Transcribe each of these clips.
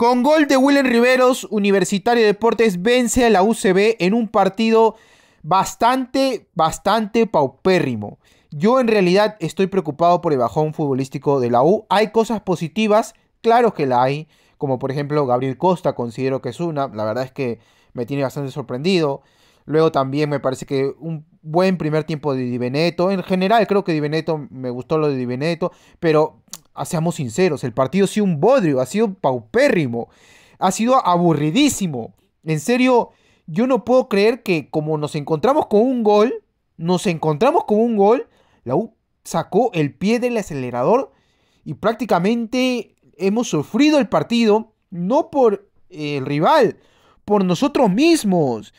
Con gol de Willen Riveros, Universitario de Deportes vence a la UCB en un partido bastante, bastante paupérrimo. Yo en realidad estoy preocupado por el bajón futbolístico de la U. Hay cosas positivas, claro que la hay, como por ejemplo Gabriel Costa, considero que es una. La verdad es que me tiene bastante sorprendido. Luego también me parece que un buen primer tiempo de Di En general creo que Di me gustó lo de Di pero seamos sinceros, el partido ha sido un bodrio, ha sido paupérrimo, ha sido aburridísimo. En serio, yo no puedo creer que como nos encontramos con un gol, nos encontramos con un gol, la U sacó el pie del acelerador y prácticamente hemos sufrido el partido, no por el rival, por nosotros mismos.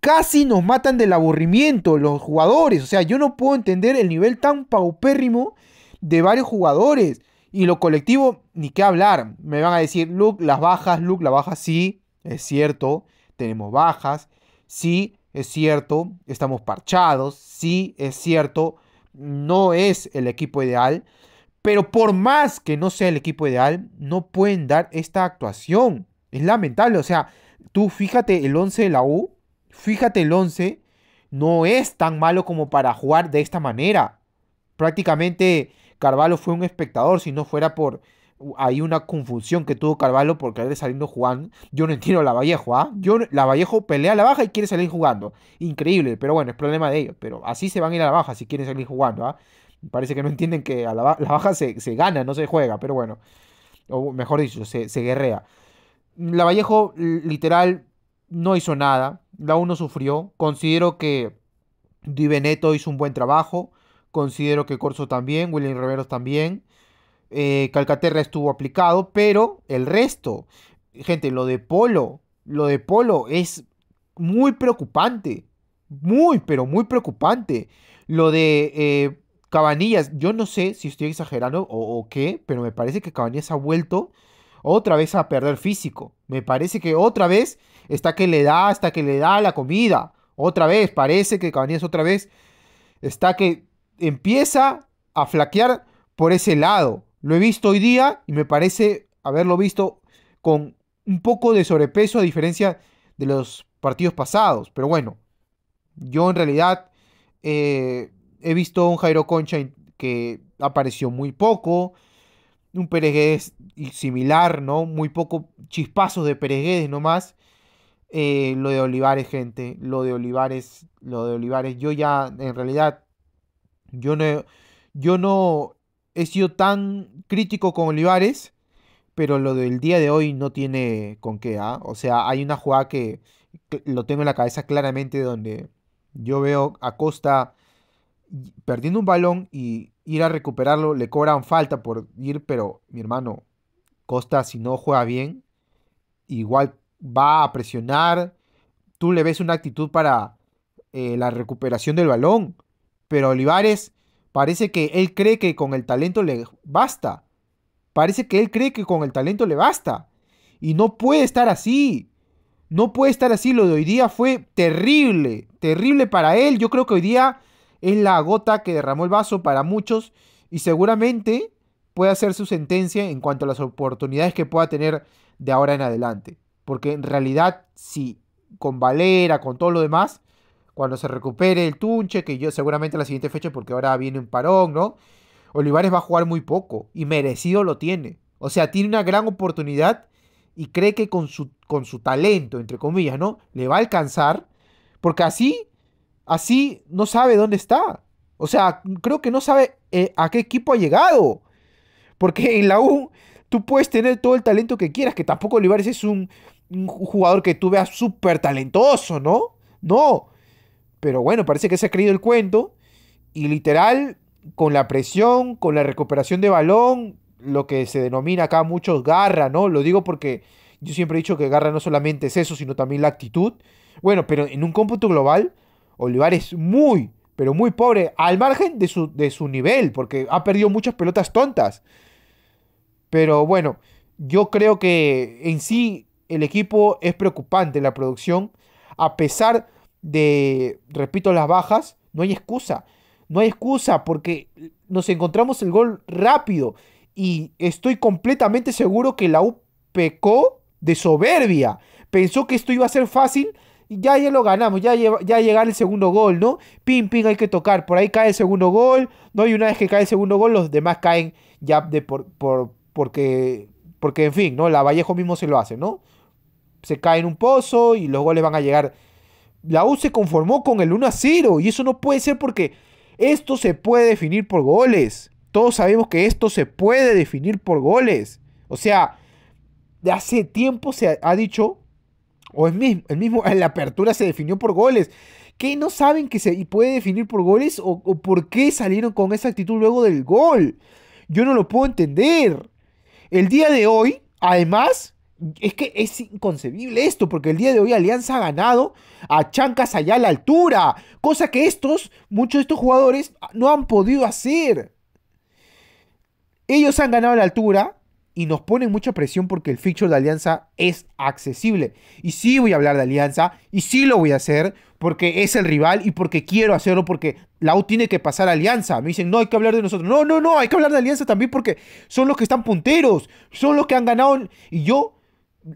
Casi nos matan del aburrimiento los jugadores. O sea, yo no puedo entender el nivel tan paupérrimo de varios jugadores. Y lo colectivo, ni qué hablar. Me van a decir, Luke, las bajas, Luke, la baja sí, es cierto, tenemos bajas, sí, es cierto, estamos parchados, sí, es cierto, no es el equipo ideal. Pero por más que no sea el equipo ideal, no pueden dar esta actuación. Es lamentable, o sea, tú fíjate el 11 de la U, fíjate el 11, no es tan malo como para jugar de esta manera. Prácticamente Carvalho fue un espectador, si no fuera por hay uh, una confusión que tuvo Carvalho por querer saliendo jugando. Yo no entiendo a Lavallejo, ¿ah? la Lavallejo pelea a la baja y quiere salir jugando. Increíble, pero bueno, es problema de ellos. Pero así se van a ir a la baja si quieren salir jugando, ¿ah? Parece que no entienden que a la, baja se, gana, no se juega, pero bueno. O mejor dicho, se, se guerrea. Lavallejo, literal, no hizo nada. La uno sufrió. Considero que Di Beneto hizo un buen trabajo. Considero que Corso también, William Riveros también. Eh, Calcaterra estuvo aplicado, pero el resto, gente, lo de Polo, lo de Polo es muy preocupante. Muy, pero muy preocupante. Lo de eh, Cabanillas, yo no sé si estoy exagerando o, qué, pero me parece que Cabanillas ha vuelto otra vez a perder físico. Me parece que otra vez está que le da, hasta que le da la comida. Otra vez, parece que Cabanillas otra vez está que empieza a flaquear por ese lado. Lo he visto hoy día y me parece haberlo visto con un poco de sobrepeso a diferencia de los partidos pasados. Pero bueno, yo en realidad eh, he visto un Jairo Concha que apareció muy poco. Un Pérez similar, ¿no? Muy poco chispazos de Pérez nomás. Eh, lo de Olivares, gente. Lo de Olivares. Lo de Olivares. Yo ya, en realidad, yo no, yo no he sido tan crítico con Olivares, pero lo del día de hoy no tiene con qué. ¿ah? O sea, hay una jugada que lo tengo en la cabeza claramente donde yo veo a Costa perdiendo un balón y ir a recuperarlo, le cobran falta por ir, pero mi hermano, Costa si no juega bien, igual va a presionar, tú le ves una actitud para eh, la recuperación del balón. Pero Olivares parece que él cree que con el talento le basta. Parece que él cree que con el talento le basta. Y no puede estar así. No puede estar así. Lo de hoy día fue terrible. Terrible para él. Yo creo que hoy día es la gota que derramó el vaso para muchos. Y seguramente puede hacer su sentencia en cuanto a las oportunidades que pueda tener de ahora en adelante. Porque en realidad, si sí, con Valera, con todo lo demás, cuando se recupere el Tunche, que yo seguramente la siguiente fecha, porque ahora viene un parón, ¿no? Olivares va a jugar muy poco y merecido lo tiene. O sea, tiene una gran oportunidad y cree que con su, con su talento, entre comillas, ¿no? Le va a alcanzar, porque así, así no sabe dónde está. O sea, creo que no sabe eh, a qué equipo ha llegado. Porque en la U tú puedes tener todo el talento que quieras, que tampoco Olivares es un, un jugador que tú veas súper talentoso, ¿no? No, pero bueno, parece que se ha creído el cuento y literal, con la presión, con la recuperación de balón, lo que se denomina acá muchos garra, ¿no? Lo digo porque yo siempre he dicho que garra no solamente es eso, sino también la actitud. Bueno, pero en un cómputo global, Olivar es muy, pero muy pobre, al margen de su, de su nivel, porque ha perdido muchas pelotas tontas. Pero bueno, yo creo que en sí el equipo es preocupante, la producción, a pesar de, repito, las bajas, no hay excusa. No hay excusa porque nos encontramos el gol rápido y estoy completamente seguro que la U pecó de soberbia. Pensó que esto iba a ser fácil y ya, ya lo ganamos, ya, ya llegar el segundo gol, ¿no? Ping, ping, hay que tocar. Por ahí cae el segundo gol, ¿no? hay una vez que cae el segundo gol, los demás caen ya de por, por, porque, porque, en fin, ¿no? La Vallejo mismo se lo hace, ¿no? Se cae en un pozo y los goles van a llegar la U se conformó con el 1 a 0 y eso no puede ser porque esto se puede definir por goles. Todos sabemos que esto se puede definir por goles. O sea, de hace tiempo se ha dicho, o el mismo, el mismo, en la apertura se definió por goles. ¿Qué no saben que se puede definir por goles o por qué salieron con esa actitud luego del gol? Yo no lo puedo entender. El día de hoy, además, es que es inconcebible esto, porque el día de hoy Alianza ha ganado a Chancas allá a la altura, cosa que estos, muchos de estos jugadores no han podido hacer. Ellos han ganado a la altura y nos ponen mucha presión porque el fixture de Alianza es accesible. Y sí voy a hablar de Alianza y sí lo voy a hacer porque es el rival y porque quiero hacerlo porque la U tiene que pasar a Alianza. Me dicen, no, hay que hablar de nosotros. No, no, no, hay que hablar de Alianza también porque son los que están punteros, son los que han ganado y yo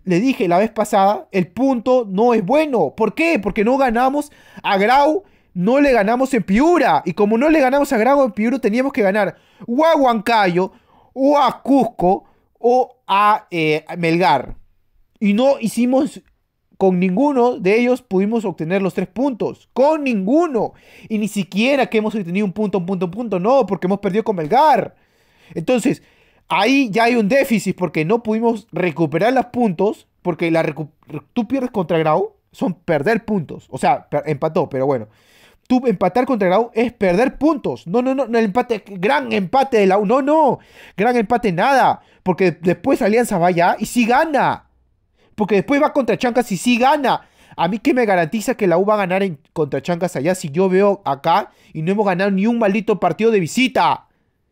le dije la vez pasada, el punto no es bueno. ¿Por qué? Porque no ganamos a Grau, no le ganamos en Piura. Y como no le ganamos a Grau en Piura, teníamos que ganar o a Huancayo, o a Cusco, o a eh, Melgar. Y no hicimos con ninguno de ellos pudimos obtener los tres puntos. Con ninguno. Y ni siquiera que hemos obtenido un punto, un punto, un punto. No, porque hemos perdido con Melgar. Entonces, ahí ya hay un déficit porque no pudimos recuperar los puntos, porque la tú pierdes contra Grau, son perder puntos. O sea, empató, pero bueno. Tú empatar contra Grau es perder puntos. No, no, no, el empate, gran empate de la U. No, no, gran empate nada. Porque después Alianza va allá y sí gana. Porque después va contra Chancas y sí gana. A mí que me garantiza que la U va a ganar en contra Chancas allá si yo veo acá y no hemos ganado ni un maldito partido de visita.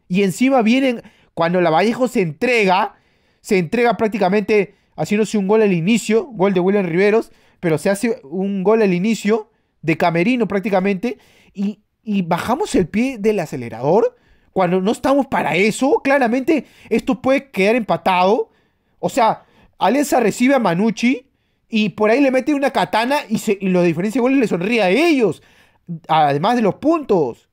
Y encima vienen cuando Vallejo se entrega, se entrega prácticamente haciéndose un gol al inicio, gol de William Riveros, pero se hace un gol al inicio de Camerino prácticamente y, bajamos el pie del acelerador cuando no estamos para eso. Claramente esto puede quedar empatado. O sea, Alianza recibe a Manucci y por ahí le mete una katana y, se, y los diferencia de goles le sonríe a ellos, además de los puntos.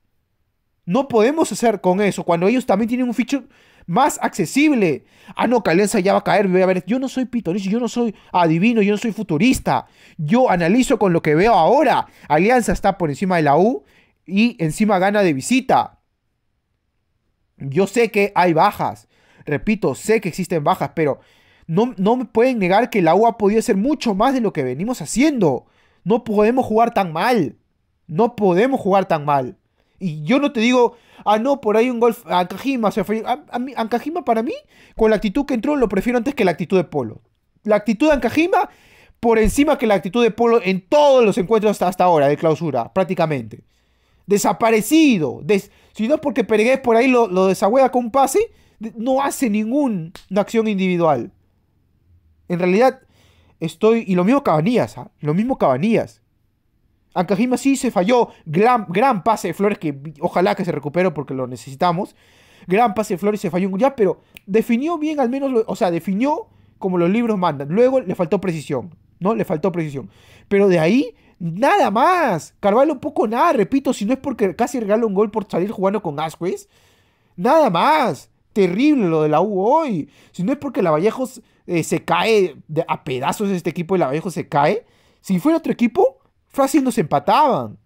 No podemos hacer con eso cuando ellos también tienen un feature más accesible. Ah, no, Calenza ya va a caer. a ver. Yo no soy pitonista, yo no soy adivino, yo no soy futurista. Yo analizo con lo que veo ahora. Alianza está por encima de la U y encima gana de visita. Yo sé que hay bajas. Repito, sé que existen bajas, pero no, no me pueden negar que la U ha podido hacer mucho más de lo que venimos haciendo. No podemos jugar tan mal. No podemos jugar tan mal. Y yo no te digo, ah, no, por ahí un gol a Ancajima. O para mí, con la actitud que entró, lo prefiero antes que la actitud de Polo. La actitud de Ancajima por encima que la actitud de Polo en todos los encuentros hasta, ahora, de clausura, prácticamente. Desaparecido. si no es porque Peregués por ahí lo, lo con un pase, no hace ninguna acción individual. En realidad, estoy. Y lo mismo Cabanías, ¿ah? lo mismo Cabanías. Ancajima sí se falló. Gran, gran pase de Flores que ojalá que se recuperó porque lo necesitamos. Gran pase de Flores se falló ya, pero definió bien al menos, o sea, definió como los libros mandan. Luego le faltó precisión, ¿no? Le faltó precisión. Pero de ahí, nada más. Carvalho poco nada, repito, si no es porque casi regala un gol por salir jugando con Asquez. Nada más. Terrible lo de la U hoy. Si no es porque Lavallejos eh, se cae a pedazos este equipo y Lavallejos se cae. Si fuera otro equipo, Fácil nos empataban.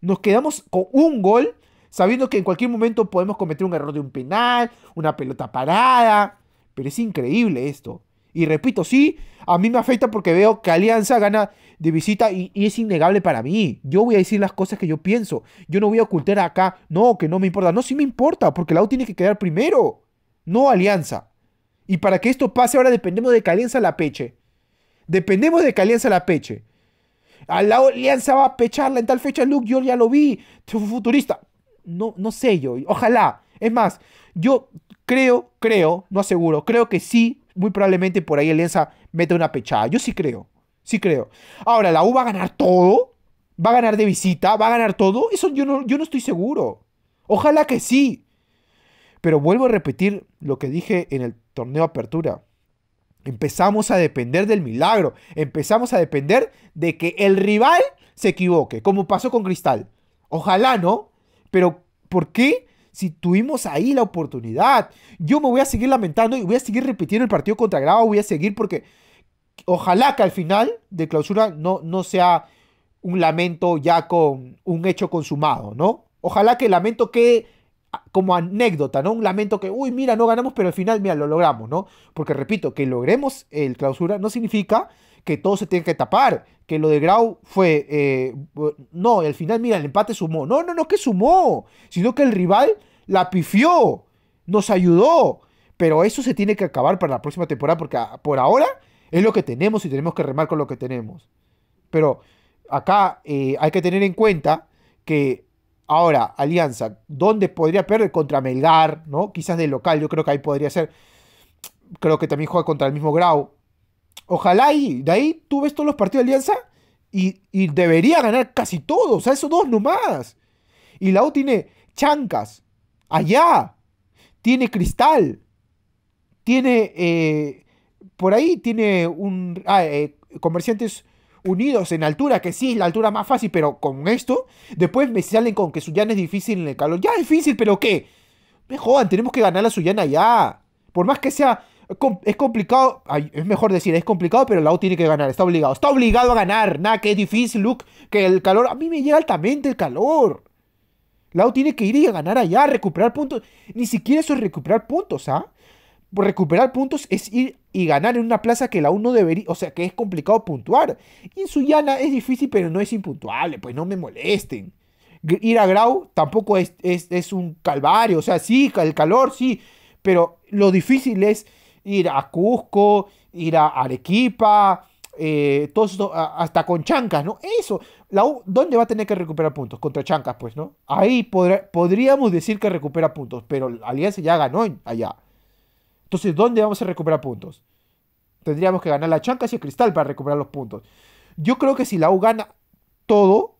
Nos quedamos con un gol sabiendo que en cualquier momento podemos cometer un error de un penal, una pelota parada. Pero es increíble esto. Y repito, sí, a mí me afecta porque veo que Alianza gana de visita y, es innegable para mí. Yo voy a decir las cosas que yo pienso. Yo no voy a ocultar acá, no, que no me importa. No, sí me importa, porque el lado tiene que quedar primero, no Alianza. Y para que esto pase ahora dependemos de que Alianza la peche. Dependemos de que Alianza la peche. A la Alianza va a pecharla en tal fecha, Luke, yo ya lo vi. Futurista. No, no sé yo. Ojalá. Es más, yo creo, creo, no aseguro, creo que sí, muy probablemente por ahí Alianza mete una pechada. Yo sí creo. Sí creo. Ahora, ¿la U va a ganar todo? ¿Va a ganar de visita? ¿Va a ganar todo? Eso yo no, yo no estoy seguro. Ojalá que sí. Pero vuelvo a repetir lo que dije en el torneo Apertura. Empezamos a depender del milagro. Empezamos a depender de que el rival se equivoque, como pasó con Cristal. Ojalá no, pero ¿por qué? Si tuvimos ahí la oportunidad. Yo me voy a seguir lamentando y voy a seguir repitiendo el partido contra Grava, Voy a seguir porque ojalá que al final de clausura no, no sea un lamento ya con un hecho consumado, ¿no? Ojalá que el lamento que como anécdota, ¿no? Un lamento que, uy, mira, no ganamos, pero al final, mira, lo logramos, ¿no? Porque repito, que logremos el clausura no significa que todo se tenga que tapar, que lo de Grau fue, eh, no, al final, mira, el empate sumó. No, no, no, que sumó, sino que el rival la pifió, nos ayudó. Pero eso se tiene que acabar para la próxima temporada, porque ah, por ahora es lo que tenemos y tenemos que remar con lo que tenemos. Pero acá eh, hay que tener en cuenta que Ahora, Alianza, ¿dónde podría perder? Contra Melgar, ¿no? Quizás de local, yo creo que ahí podría ser. Creo que también juega contra el mismo Grau. Ojalá y de ahí tú ves todos los partidos de Alianza y, debería ganar casi todos, o sea, esos dos nomás. Y la U tiene Chancas, allá, tiene Cristal, tiene, eh, por ahí tiene un, ah, eh, Comerciantes unidos en altura, que sí la altura más fácil, pero con esto, después me salen con que Suyana es difícil en el calor. Ya es difícil, pero ¿qué? Me jodan, tenemos que ganar a Suyana ya. Por más que sea, es complicado, es mejor decir, es complicado, pero Lao tiene que ganar, está obligado. Está obligado a ganar, nada, que es difícil, Luke, que el calor, a mí me llega altamente el calor. Lao tiene que ir y ganar allá, recuperar puntos. Ni siquiera eso es recuperar puntos, ¿ah? Pues, recuperar puntos es ir y ganar en una plaza que la U no debería, o sea, que es complicado puntuar. Y en Suyana es difícil, pero no es impuntuable, pues no me molesten. Ir a Grau tampoco es, un calvario, o sea, sí, el calor, sí, pero lo difícil es ir a Cusco, ir a Arequipa, eh, hasta con Chancas, ¿no? Eso, la U, ¿dónde va a tener que recuperar puntos? Contra Chancas, pues, ¿no? Ahí podríamos decir que recupera puntos, pero Alianza ya ganó allá. Entonces, ¿dónde vamos a recuperar puntos? Tendríamos que ganar la Chancas y el Cristal para recuperar los puntos. Yo creo que si la U gana todo,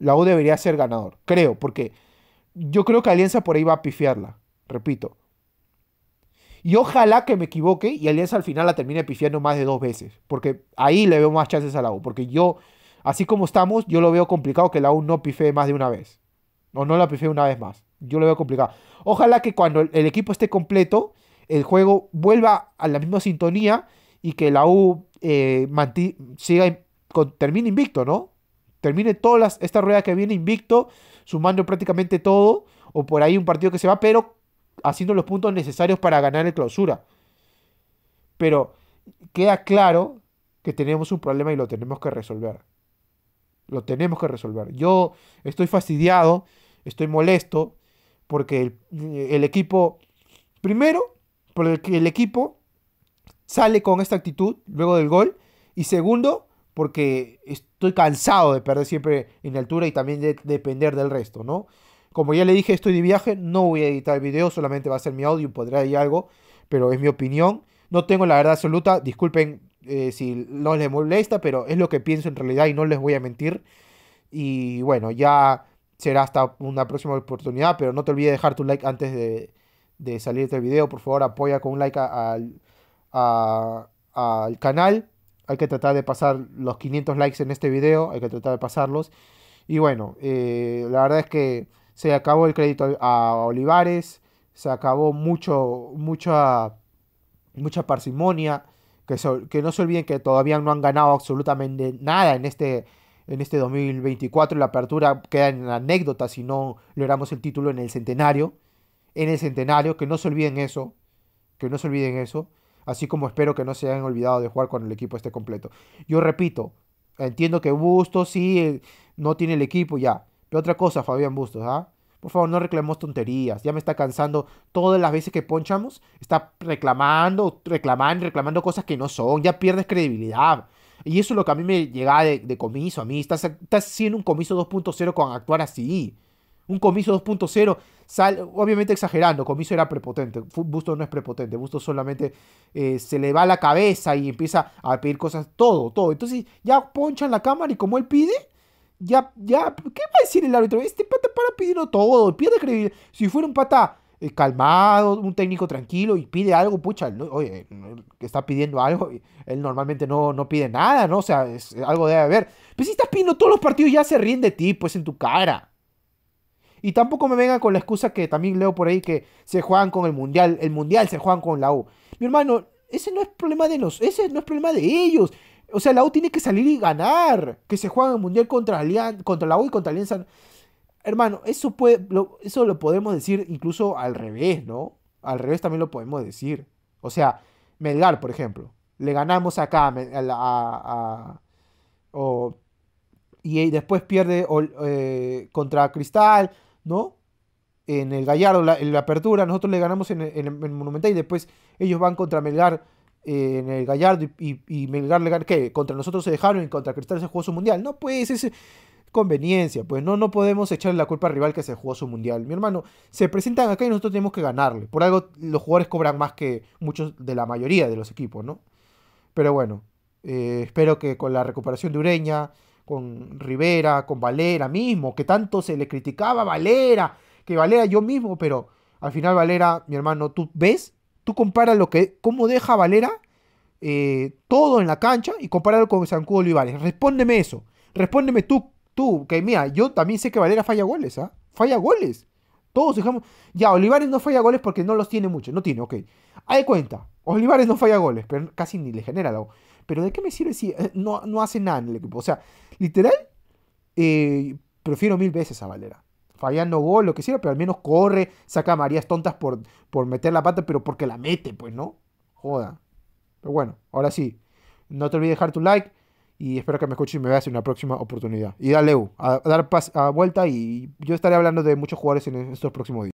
la U debería ser ganador. Creo, porque yo creo que Alianza por ahí va a pifiarla. Repito. Y ojalá que me equivoque y Alianza al final la termine pifiando más de dos veces. Porque ahí le veo más chances a la U. Porque yo, así como estamos, yo lo veo complicado que la U no pifee más de una vez. O no la pife una vez más. Yo lo veo complicado. Ojalá que cuando el equipo esté completo, el juego vuelva a la misma sintonía y que la U eh, siga con, termine invicto, ¿no? Termine todas las, esta rueda que viene invicto, sumando prácticamente todo, o por ahí un partido que se va, pero haciendo los puntos necesarios para ganar el clausura. Pero queda claro que tenemos un problema y lo tenemos que resolver. Lo tenemos que resolver. Yo estoy fastidiado, estoy molesto, porque el equipo, primero, por el equipo sale con esta actitud luego del gol. Y segundo, porque estoy cansado de perder siempre en altura y también de depender del resto, ¿no? Como ya le dije, estoy de viaje, no voy a editar el video, solamente va a ser mi audio, podría ir algo, pero es mi opinión. No tengo la verdad absoluta, disculpen eh, si no les molesta, pero es lo que pienso en realidad y no les voy a mentir. Y bueno, ya será hasta una próxima oportunidad, pero no te olvides de dejar tu like antes de, de salir este video, por favor apoya con un like al, canal. Hay que tratar de pasar los 500 likes en este video, hay que tratar de pasarlos. Y bueno, eh, la verdad es que se acabó el crédito a Olivares, se acabó mucho, mucha, mucha parsimonia. Que, que no se olviden que todavía no han ganado absolutamente nada en este, en este 2024. La apertura queda en anécdota si no logramos el título en el centenario en el centenario, que no se olviden eso, que no se olviden eso, así como espero que no se hayan olvidado de jugar cuando el equipo esté completo. Yo repito, entiendo que Bustos sí eh, no tiene el equipo ya, pero otra cosa, Fabián Bustos, ¿ah? Por favor, no reclamemos tonterías. Ya me está cansando todas las veces que ponchamos. Está reclamando, reclamando, reclamando cosas que no son. Ya pierdes credibilidad. Y eso es lo que a mí me llega de, comiso. A mí estás, haciendo un comiso 2.0 con actuar así un comiso 2.0, sal, obviamente exagerando, comiso era prepotente, Busto no es prepotente, Busto solamente eh, se le va la cabeza y empieza a pedir cosas, todo, todo. Entonces ya ponchan la cámara y como él pide, ya, ya, ¿qué va a decir el árbitro? Este pata para pidiendo todo, pierde credibilidad. Si fuera un pata eh, calmado, un técnico tranquilo y pide algo, pucha, oye, que está pidiendo algo, él normalmente no, no pide nada, ¿no? O sea, es, algo debe haber. Pero pues si estás pidiendo todos los partidos, ya se ríen de ti, pues en tu cara. Y tampoco me vengan con la excusa que también leo por ahí que se juegan con el Mundial, el Mundial se juegan con la U. Mi hermano, ese no es problema de los, ese no es problema de ellos. O sea, la U tiene que salir y ganar. Que se juegan el Mundial contra, contra la U y contra Alianza. Hermano, eso, puede, lo, eso lo podemos decir incluso al revés, ¿no? Al revés también lo podemos decir. O sea, Melgar, por ejemplo. Le ganamos acá a, y después pierde eh, contra Cristal, ¿no? En el Gallardo, en la apertura, nosotros le ganamos en el, Monumental y después ellos van contra Melgar eh, en el Gallardo y, Melgar le gana. ¿Qué? Contra nosotros se dejaron y contra Cristal se jugó su mundial. No, pues es conveniencia, pues no, no podemos echarle la culpa al rival que se jugó su mundial. Mi hermano, se presentan acá y nosotros tenemos que ganarle. Por algo los jugadores cobran más que muchos de la mayoría de los equipos, ¿no? Pero bueno, eh, espero que con la recuperación de Ureña, con Rivera, con Valera mismo, que tanto se le criticaba a Valera, que Valera yo mismo, pero al final Valera, mi hermano, tú ves, tú comparas lo que, cómo deja Valera eh, todo en la cancha y compararlo con Sancudo Olivares. Respóndeme eso, respóndeme tú, tú, que mira, yo también sé que Valera falla goles, ¿ah? Falla goles. Todos dejamos. Ya, Olivares no falla goles porque no los tiene mucho. No tiene, ok. Hay cuenta. Olivares no falla goles, pero casi ni le genera algo. Pero ¿de qué me sirve si eh, no, no hace nada en el equipo? O sea, literal, eh, prefiero mil veces a Valera. Fallando gol, lo que sea, pero al menos corre, saca a Marías tontas por, por meter la pata, pero porque la mete, pues, ¿no? Joda. Pero bueno, ahora sí. No te olvides dejar tu like y espero que me escuches y me veas en una próxima oportunidad. Y dale, a, a dar a vuelta y yo estaré hablando de muchos jugadores en estos próximos días.